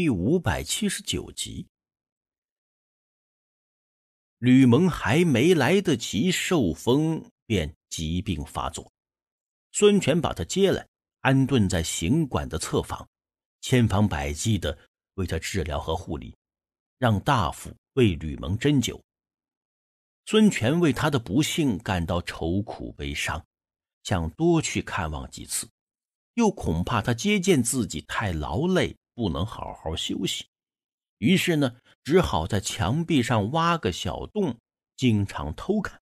第五百七十九集，吕蒙还没来得及受封，便疾病发作。孙权把他接来，安顿在行馆的侧房，千方百计的为他治疗和护理，让大夫为吕蒙针灸。孙权为他的不幸感到愁苦悲伤，想多去看望几次，又恐怕他接见自己太劳累。不能好好休息，于是呢，只好在墙壁上挖个小洞，经常偷看。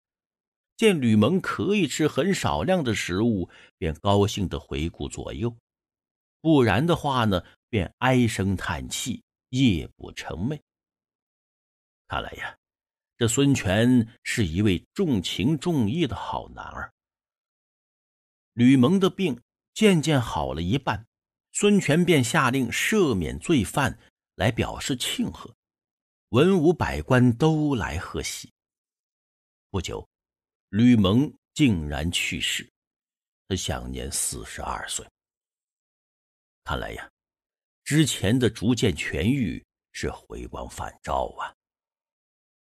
见吕蒙可以吃很少量的食物，便高兴地回顾左右；不然的话呢，便唉声叹气，夜不成寐。看来呀，这孙权是一位重情重义的好男儿。吕蒙的病渐渐好了一半。孙权便下令赦免罪犯，来表示庆贺。文武百官都来贺喜。不久，吕蒙竟然去世，他享年四十二岁。看来呀，之前的逐渐痊愈是回光返照啊。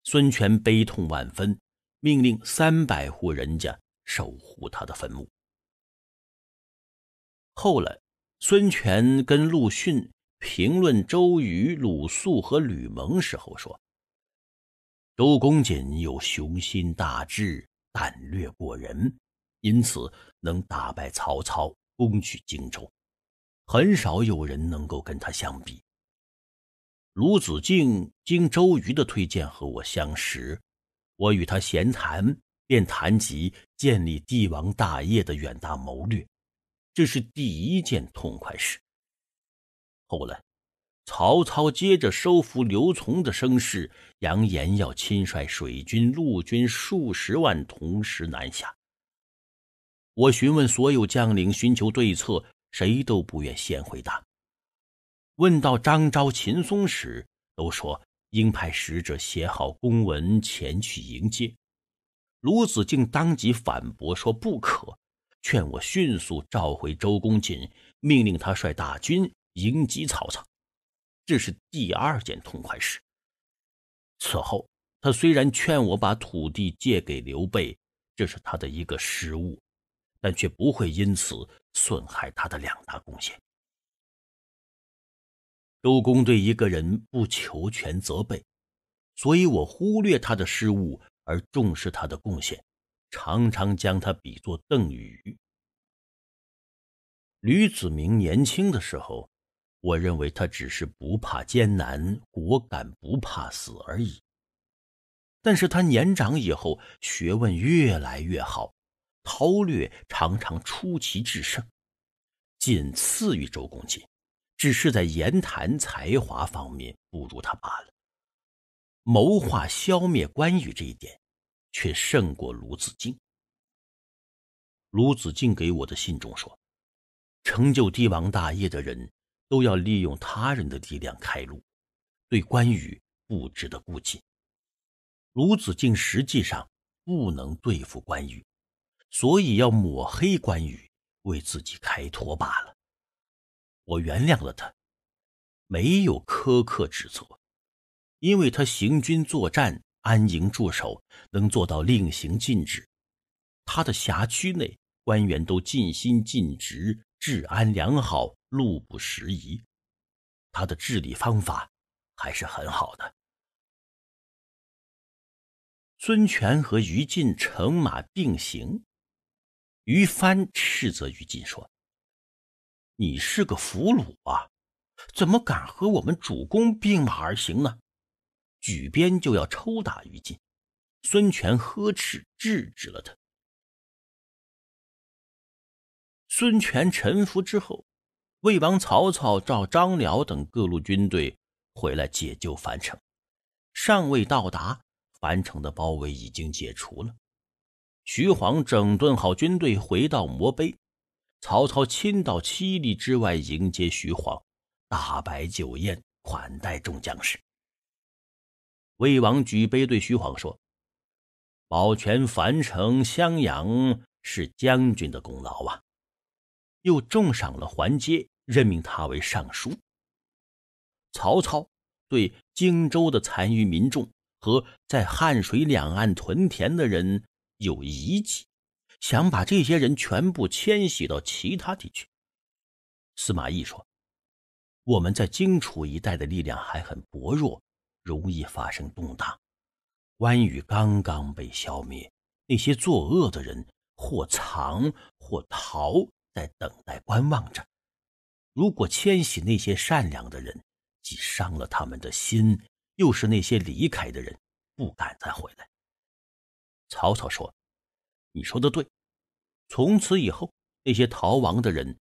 孙权悲痛万分，命令三百户人家守护他的坟墓。后来。孙权跟陆逊评论周瑜、鲁肃和吕蒙时候说：“周公瑾有雄心大志，胆略过人，因此能打败曹操，攻取荆州，很少有人能够跟他相比。”鲁子敬经周瑜的推荐和我相识，我与他闲谈，便谈及建立帝王大业的远大谋略。这是第一件痛快事。后来，曹操接着收服刘琮的声势，扬言要亲率水军、陆军数十万同时南下。我询问所有将领，寻求对策，谁都不愿先回答。问到张昭、秦松时，都说应派使者写好公文前去迎接。卢子敬当即反驳说：“不可。”劝我迅速召回周公瑾，命令他率大军迎击曹操，这是第二件痛快事。此后，他虽然劝我把土地借给刘备，这是他的一个失误，但却不会因此损害他的两大贡献。周公对一个人不求全责备，所以我忽略他的失误而重视他的贡献。常常将他比作邓禹。吕子明年轻的时候，我认为他只是不怕艰难、果敢、不怕死而已。但是他年长以后，学问越来越好，韬略常常出奇制胜，仅次于周公瑾，只是在言谈才华方面不如他罢了。谋划消灭关羽这一点。却胜过卢子敬。卢子敬给我的信中说：“成就帝王大业的人，都要利用他人的力量开路，对关羽不值得顾忌。”卢子敬实际上不能对付关羽，所以要抹黑关羽，为自己开脱罢了。我原谅了他，没有苛刻指责，因为他行军作战。安营驻守，能做到令行禁止；他的辖区内官员都尽心尽职，治安良好，路不拾遗。他的治理方法还是很好的。孙权和于禁乘马并行，于藩斥责于禁说：“你是个俘虏啊，怎么敢和我们主公并马而行呢？”举鞭就要抽打于禁，孙权呵斥制止了他。孙权臣服之后，魏王曹操召张辽等各路军队回来解救樊城，尚未到达，樊城的包围已经解除了。徐晃整顿好军队回到摩碑，曹操亲到七里之外迎接徐晃，大摆酒宴款待众将士。魏王举杯对徐晃说：“保全樊城、襄阳是将军的功劳啊！”又重赏了桓阶，任命他为尚书。曹操对荆州的残余民众和在汉水两岸屯田的人有疑忌，想把这些人全部迁徙到其他地区。司马懿说：“我们在荆楚一带的力量还很薄弱。”容易发生动荡。关羽刚刚被消灭，那些作恶的人或藏或逃，在等待观望着。如果迁徙那些善良的人，既伤了他们的心，又是那些离开的人不敢再回来。曹操说：“你说的对。”从此以后，那些逃亡的人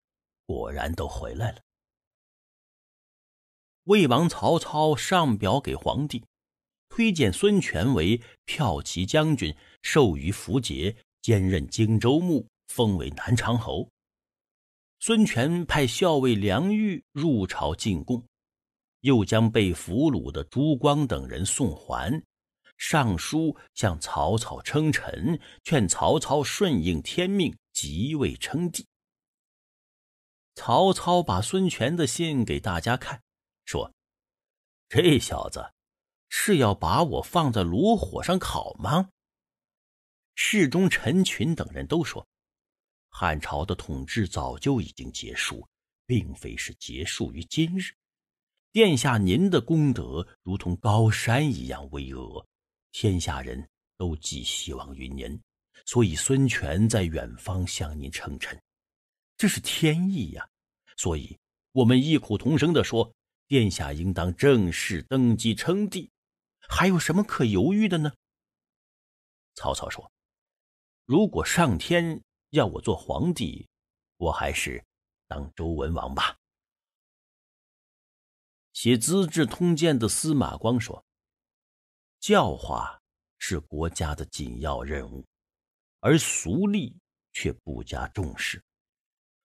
果然都回来了。魏王曹操上表给皇帝，推荐孙权为骠骑将军，授予符节，兼任荆州牧，封为南昌侯。孙权派校尉梁玉入朝进贡，又将被俘虏的朱光等人送还，上书向曹操称臣，劝曹操顺应天命，即位称帝。曹操把孙权的信给大家看。说：“这小子是要把我放在炉火上烤吗？”侍中陈群等人都说：“汉朝的统治早就已经结束，并非是结束于今日。殿下您的功德如同高山一样巍峨，天下人都寄希望于您，所以孙权在远方向您称臣，这是天意呀！所以我们异口同声的说。”殿下应当正式登基称帝，还有什么可犹豫的呢？曹操说：“如果上天要我做皇帝，我还是当周文王吧。”写《资治通鉴》的司马光说：“教化是国家的紧要任务，而俗吏却不加重视；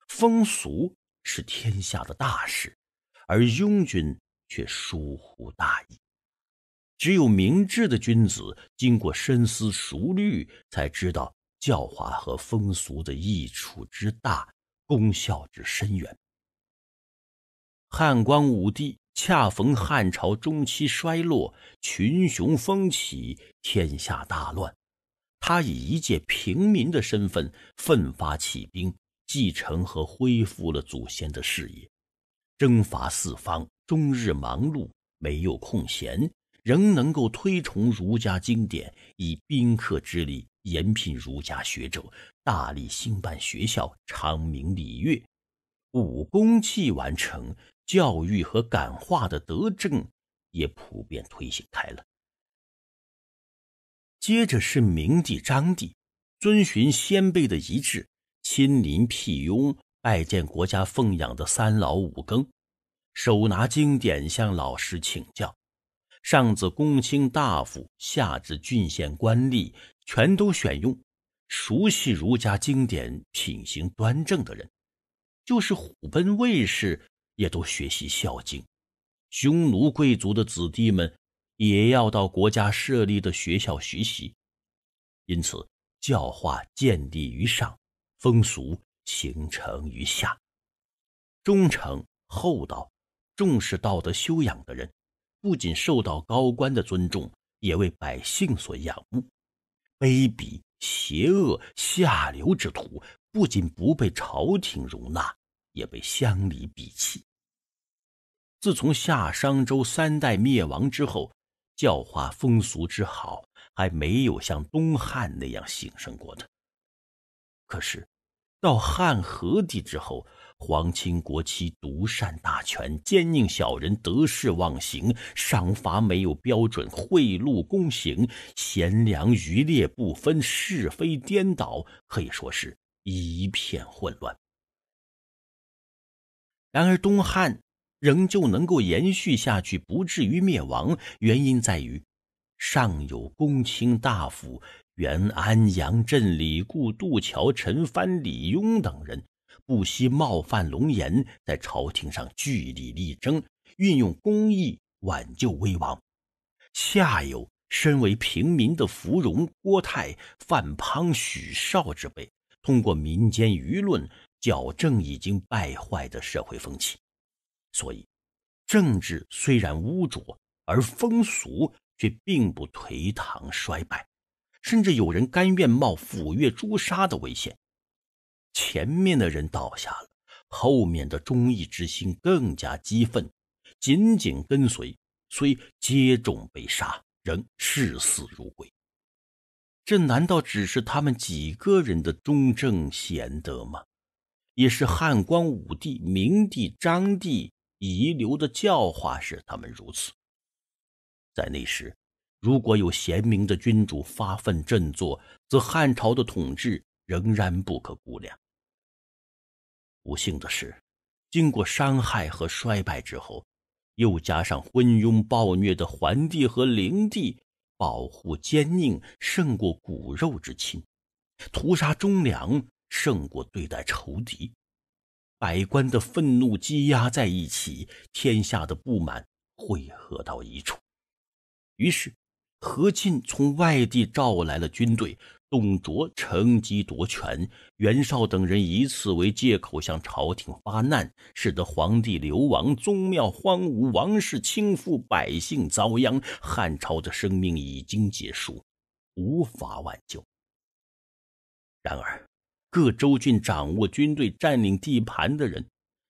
风俗是天下的大事。”而庸君却疏忽大意，只有明智的君子经过深思熟虑，才知道教化和风俗的益处之大，功效之深远。汉光武帝恰逢汉朝中期衰落，群雄风起，天下大乱，他以一介平民的身份奋发起兵，继承和恢复了祖先的事业。征伐四方，终日忙碌，没有空闲，仍能够推崇儒家经典，以宾客之礼延聘儒家学者，大力兴办学校，昌明礼乐，武功既完成教育和感化的德政也普遍推行开了。接着是明帝章帝，遵循先辈的遗志，亲临辟雍。拜见国家奉养的三老五更，手拿经典向老师请教，上至公卿大夫，下至郡县官吏，全都选用熟悉儒家经典、品行端正的人。就是虎贲卫士，也都学习孝经；匈奴贵族的子弟们，也要到国家设立的学校学习。因此，教化建立于上，风俗。形成于下，忠诚、厚道、重视道德修养的人，不仅受到高官的尊重，也为百姓所仰慕。卑鄙、邪恶、下流之徒，不仅不被朝廷容纳，也被乡里鄙弃。自从夏、商、周三代灭亡之后，教化风俗之好，还没有像东汉那样兴盛过的。可是。到汉和帝之后，皇亲国戚独擅大权，奸佞小人得势忘形，赏罚没有标准，贿赂公刑，贤良愚劣不分，是非颠倒，可以说是一片混乱。然而东汉仍旧能够延续下去，不至于灭亡，原因在于上有公卿大夫。原安阳镇李固、杜桥、陈蕃、李庸等人不惜冒犯龙颜，在朝廷上据理力争，运用公义挽救危亡；下有身为平民的芙蓉、郭泰、范滂、许绍之辈，通过民间舆论矫正已经败坏的社会风气。所以，政治虽然污浊，而风俗却并不颓唐衰败。甚至有人甘愿冒斧钺诛杀的危险。前面的人倒下了，后面的忠义之心更加激愤，紧紧跟随，虽接踵被杀，仍视死如归。这难道只是他们几个人的忠正贤德吗？也是汉光武帝、明帝、章帝遗留的教化使他们如此。在那时。如果有贤明的君主发愤振作，则汉朝的统治仍然不可估量。不幸的是，经过伤害和衰败之后，又加上昏庸暴虐的桓帝和灵帝，保护奸佞胜过骨肉之亲，屠杀忠良胜过对待仇敌，百官的愤怒积压在一起，天下的不满汇合到一处，于是。何进从外地召来了军队，董卓乘机夺权，袁绍等人以此为借口向朝廷发难，使得皇帝流亡，宗庙荒芜，王室倾覆，百姓遭殃，汉朝的生命已经结束，无法挽救。然而，各州郡掌握军队、占领地盘的人，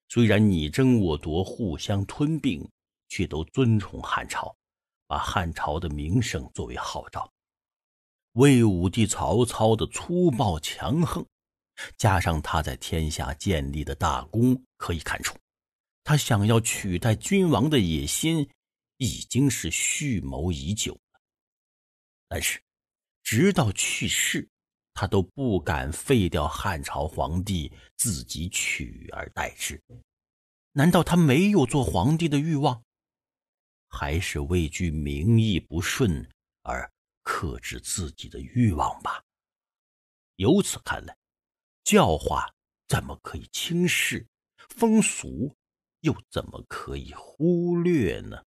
虽然你争我夺，互相吞并，却都尊崇汉朝。把汉朝的名声作为号召，魏武帝曹操的粗暴强横，加上他在天下建立的大功，可以看出，他想要取代君王的野心已经是蓄谋已久了。但是，直到去世，他都不敢废掉汉朝皇帝，自己取而代之。难道他没有做皇帝的欲望？还是畏惧名义不顺而克制自己的欲望吧。由此看来，教化怎么可以轻视，风俗又怎么可以忽略呢？